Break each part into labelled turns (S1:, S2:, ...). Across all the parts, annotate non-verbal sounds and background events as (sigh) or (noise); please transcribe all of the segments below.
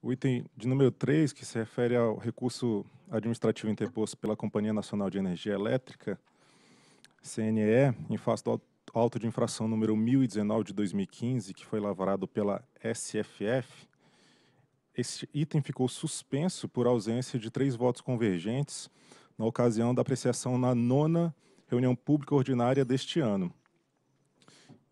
S1: O item de número 3, que se refere ao recurso administrativo interposto pela Companhia Nacional de Energia Elétrica, CNE, em face do auto de infração número 1019 de 2015, que foi lavrado pela SFF, este item ficou suspenso por ausência de três votos convergentes na ocasião da apreciação na nona reunião pública ordinária deste ano.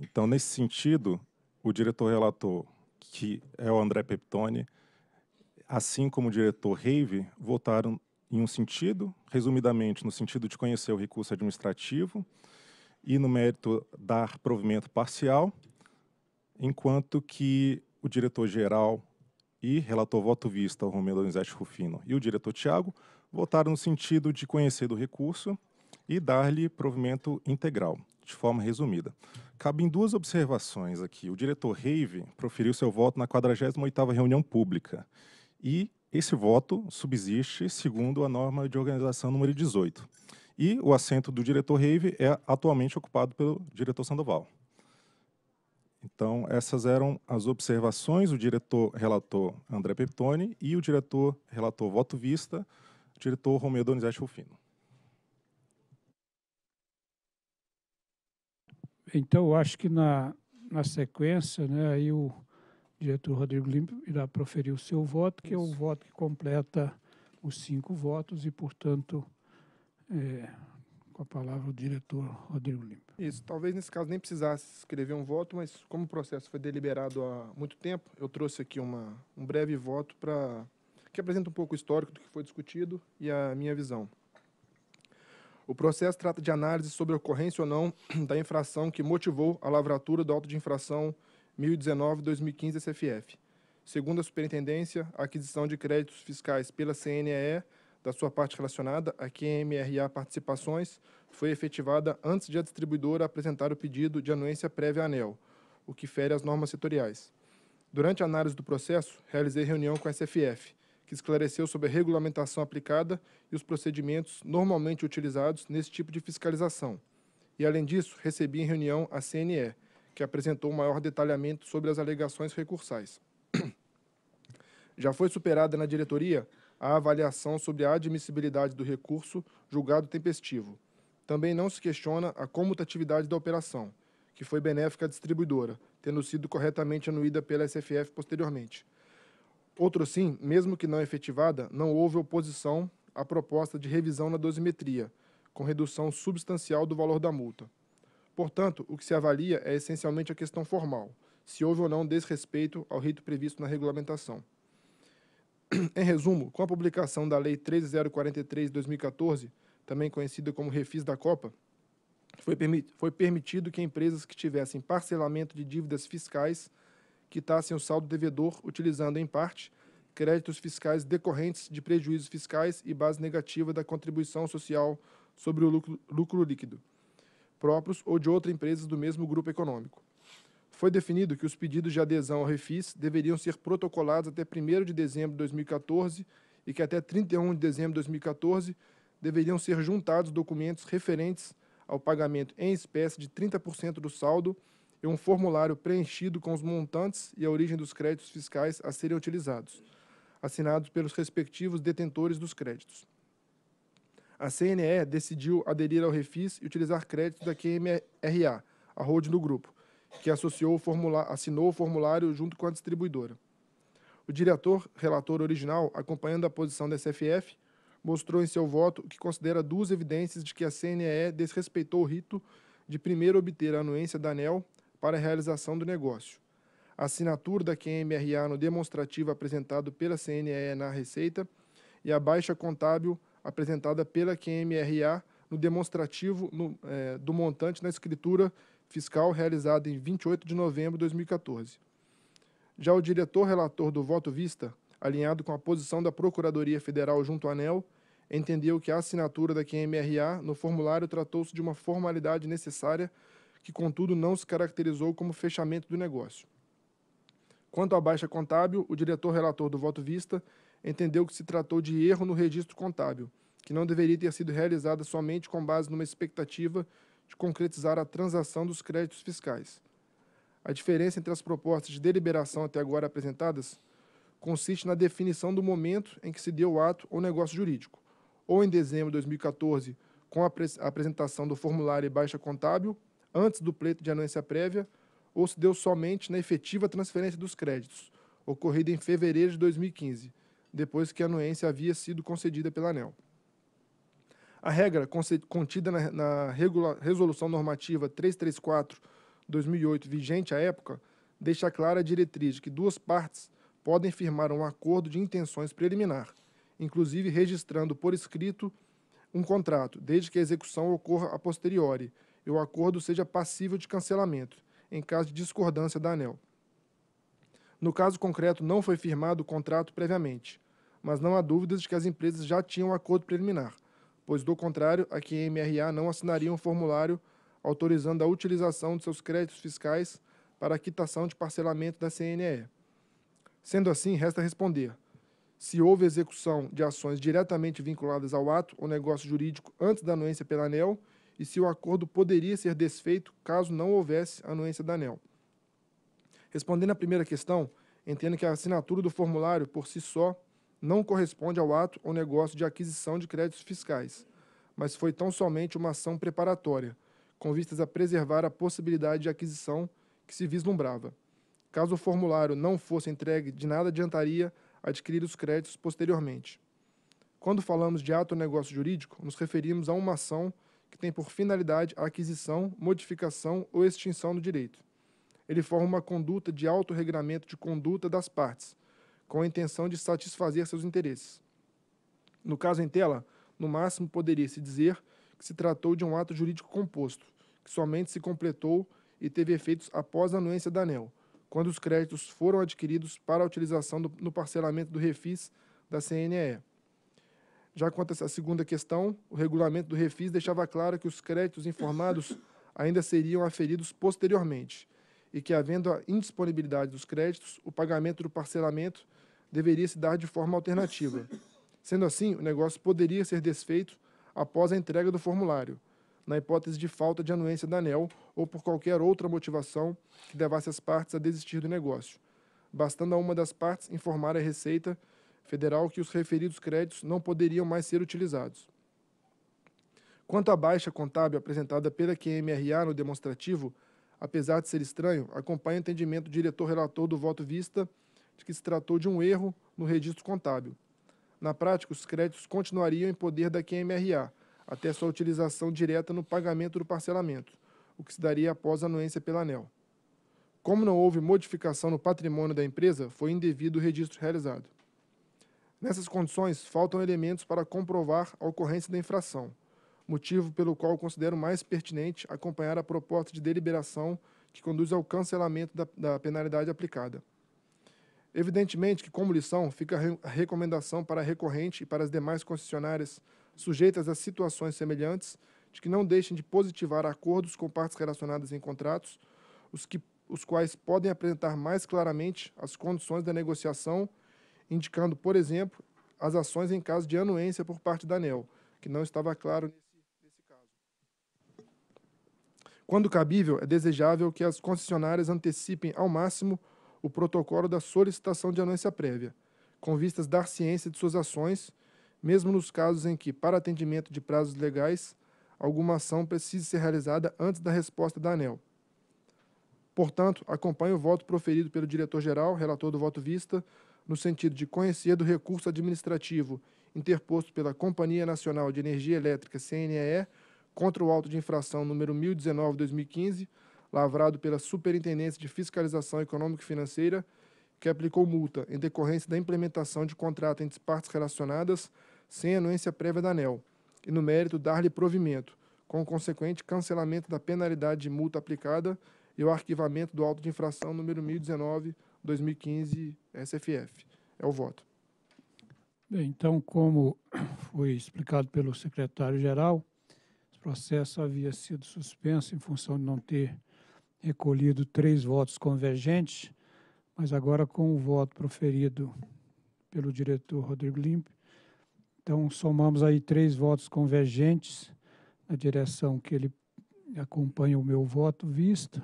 S1: Então, nesse sentido, o diretor relator, que é o André Peptoni, assim como o diretor Rave, votaram em um sentido, resumidamente, no sentido de conhecer o recurso administrativo e, no mérito, dar provimento parcial, enquanto que o diretor-geral e relator voto vista, o Romeu Donizete Rufino, e o diretor Tiago, votaram no sentido de conhecer do recurso e dar-lhe provimento integral, de forma resumida. Cabem duas observações aqui. O diretor Rave proferiu seu voto na 48ª reunião pública, e esse voto subsiste segundo a norma de organização número 18. E o assento do diretor Reive é atualmente ocupado pelo diretor Sandoval. Então, essas eram as observações, o diretor relator André Peptoni e o diretor relator Voto Vista, o diretor Romeu Donizete Rufino.
S2: Então, acho que na, na sequência, né, aí o diretor Rodrigo Limpo irá proferir o seu voto, que Isso. é o voto que completa os cinco votos e, portanto, é, com a palavra o diretor Rodrigo Limpo.
S3: Isso, talvez nesse caso nem precisasse escrever um voto, mas como o processo foi deliberado há muito tempo, eu trouxe aqui uma, um breve voto para que apresenta um pouco o histórico do que foi discutido e a minha visão. O processo trata de análise sobre a ocorrência ou não (clears throat) da infração que motivou a lavratura do auto de infração 1019-2015 SFF. Segundo a Superintendência, a aquisição de créditos fiscais pela CNE da sua parte relacionada à QMRA Participações, foi efetivada antes de a distribuidora apresentar o pedido de anuência prévia à ANEL, o que fere as normas setoriais. Durante a análise do processo, realizei reunião com a SFF, que esclareceu sobre a regulamentação aplicada e os procedimentos normalmente utilizados nesse tipo de fiscalização. E, além disso, recebi em reunião a CNE, que apresentou maior detalhamento sobre as alegações recursais. (clears throat) Já foi superada na diretoria a avaliação sobre a admissibilidade do recurso julgado tempestivo. Também não se questiona a comutatividade da operação, que foi benéfica à distribuidora, tendo sido corretamente anuída pela SFF posteriormente. Outro sim, mesmo que não efetivada, não houve oposição à proposta de revisão na dosimetria, com redução substancial do valor da multa. Portanto, o que se avalia é essencialmente a questão formal, se houve ou não desrespeito ao rito previsto na regulamentação. (clears throat) Em resumo, com a publicação da Lei 3043 de 2014, também conhecida como Refis da Copa, foi, foi permitido que empresas que tivessem parcelamento de dívidas fiscais quitassem o saldo devedor utilizando, em parte, créditos fiscais decorrentes de prejuízos fiscais e base negativa da contribuição social sobre o lucro, lucro líquido próprios ou de outra empresa do mesmo grupo econômico. Foi definido que os pedidos de adesão ao Refis deveriam ser protocolados até 1 de dezembro de 2014 e que até 31 de dezembro de 2014 deveriam ser juntados documentos referentes ao pagamento em espécie de 30% do saldo e um formulário preenchido com os montantes e a origem dos créditos fiscais a serem utilizados, assinados pelos respectivos detentores dos créditos a CNE decidiu aderir ao Refis e utilizar créditos da QMRA, a holding do grupo, que associou o assinou o formulário junto com a distribuidora. O diretor, relator original, acompanhando a posição da SFF, mostrou em seu voto que considera duas evidências de que a CNE desrespeitou o rito de primeiro obter a anuência da ANEL para a realização do negócio. A assinatura da QMRA no demonstrativo apresentado pela CNE na Receita e a baixa contábil apresentada pela QMRA no demonstrativo no, é, do montante na escritura fiscal realizada em 28 de novembro de 2014. Já o diretor relator do voto vista, alinhado com a posição da Procuradoria Federal junto à ANEL, entendeu que a assinatura da QMRA no formulário tratou-se de uma formalidade necessária que, contudo, não se caracterizou como fechamento do negócio. Quanto à baixa contábil, o diretor relator do voto vista entendeu que se tratou de erro no registro contábil, que não deveria ter sido realizada somente com base numa expectativa de concretizar a transação dos créditos fiscais. A diferença entre as propostas de deliberação até agora apresentadas consiste na definição do momento em que se deu o ato ou negócio jurídico, ou em dezembro de 2014, com a apresentação do formulário e baixa contábil, antes do pleito de anuência prévia, ou se deu somente na efetiva transferência dos créditos, ocorrida em fevereiro de 2015, depois que a anuência havia sido concedida pela ANEL. A regra contida na, na Resolução Normativa 334-2008, vigente à época, deixa clara a diretriz de que duas partes podem firmar um acordo de intenções preliminar, inclusive registrando por escrito um contrato, desde que a execução ocorra a posteriori e o acordo seja passível de cancelamento, em caso de discordância da ANEL. No caso concreto, não foi firmado o contrato previamente, mas não há dúvidas de que as empresas já tinham um acordo preliminar, pois, do contrário, a QMRA não assinaria um formulário autorizando a utilização de seus créditos fiscais para a quitação de parcelamento da CNE. Sendo assim, resta responder se houve execução de ações diretamente vinculadas ao ato ou negócio jurídico antes da anuência pela ANEL e se o acordo poderia ser desfeito caso não houvesse anuência da ANEL. Respondendo à primeira questão, entendo que a assinatura do formulário por si só não corresponde ao ato ou negócio de aquisição de créditos fiscais, mas foi tão somente uma ação preparatória, com vistas a preservar a possibilidade de aquisição que se vislumbrava. Caso o formulário não fosse entregue, de nada adiantaria adquirir os créditos posteriormente. Quando falamos de ato ou negócio jurídico, nos referimos a uma ação que tem por finalidade a aquisição, modificação ou extinção do direito. Ele forma uma conduta de autorregramento de conduta das partes, com a intenção de satisfazer seus interesses. No caso em tela, no máximo poderia se dizer que se tratou de um ato jurídico composto, que somente se completou e teve efeitos após a anuência da ANEL, quando os créditos foram adquiridos para a utilização do, no parcelamento do refis da CNE. Já quanto a essa segunda questão, o regulamento do Refis deixava claro que os créditos informados ainda seriam aferidos posteriormente e que, havendo a indisponibilidade dos créditos, o pagamento do parcelamento deveria se dar de forma alternativa. Sendo assim, o negócio poderia ser desfeito após a entrega do formulário, na hipótese de falta de anuência da ANEL ou por qualquer outra motivação que levasse as partes a desistir do negócio, bastando a uma das partes informar a Receita federal que os referidos créditos não poderiam mais ser utilizados. Quanto à baixa contábil apresentada pela QMRA no demonstrativo, apesar de ser estranho, acompanha o entendimento do diretor-relator do voto vista de que se tratou de um erro no registro contábil. Na prática, os créditos continuariam em poder da QMRA, até sua utilização direta no pagamento do parcelamento, o que se daria após a anuência pela ANEL. Como não houve modificação no patrimônio da empresa, foi indevido o registro realizado. Nessas condições, faltam elementos para comprovar a ocorrência da infração, motivo pelo qual considero mais pertinente acompanhar a proposta de deliberação que conduz ao cancelamento da, da penalidade aplicada. Evidentemente que, como lição, fica a recomendação para a recorrente e para as demais concessionárias sujeitas a situações semelhantes de que não deixem de positivar acordos com partes relacionadas em contratos, os, que, os quais podem apresentar mais claramente as condições da negociação indicando, por exemplo, as ações em caso de anuência por parte da ANEL, que não estava claro nesse, nesse caso. Quando cabível, é desejável que as concessionárias antecipem ao máximo o protocolo da solicitação de anuência prévia, com vistas dar ciência de suas ações, mesmo nos casos em que, para atendimento de prazos legais, alguma ação precise ser realizada antes da resposta da ANEL. Portanto, acompanho o voto proferido pelo diretor-geral, relator do voto vista, no sentido de conhecer do recurso administrativo interposto pela Companhia Nacional de Energia Elétrica, CNEE, contra o auto de infração número 1019-2015, lavrado pela Superintendência de Fiscalização Econômica e Financeira, que aplicou multa em decorrência da implementação de contrato entre partes relacionadas sem anuência prévia da ANEL, e no mérito dar-lhe provimento, com o consequente cancelamento da penalidade de multa aplicada e o arquivamento do auto de infração número 1019 2015 SFF. É o voto.
S2: Bem, então, como foi explicado pelo secretário-geral, o processo havia sido suspenso em função de não ter recolhido três votos convergentes, mas agora com o voto proferido pelo diretor Rodrigo Limpe, então somamos aí três votos convergentes na direção que ele acompanha o meu voto visto.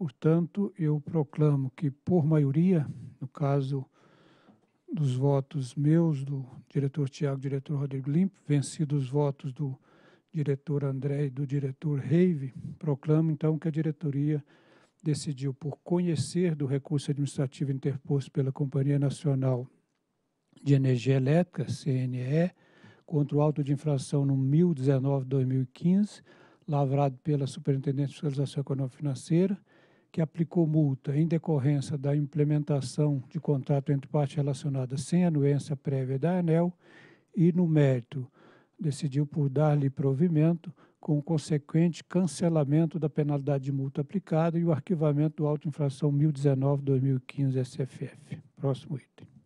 S2: Portanto, eu proclamo que, por maioria, no caso dos votos meus, do diretor Tiago e diretor Rodrigo Limpo, vencidos os votos do diretor André e do diretor Reive, proclamo então que a diretoria decidiu por conhecer do recurso administrativo interposto pela Companhia Nacional de Energia Elétrica, CNE, contra o auto de infração no 1019-2015, lavrado pela Superintendência de Fiscalização Econômica e Financeira, que aplicou multa em decorrência da implementação de contrato entre partes relacionadas sem anuência prévia da ANEL e, no mérito, decidiu por dar-lhe provimento com o consequente cancelamento da penalidade de multa aplicada e o arquivamento do auto infração 1019-2015 SFF. Próximo item.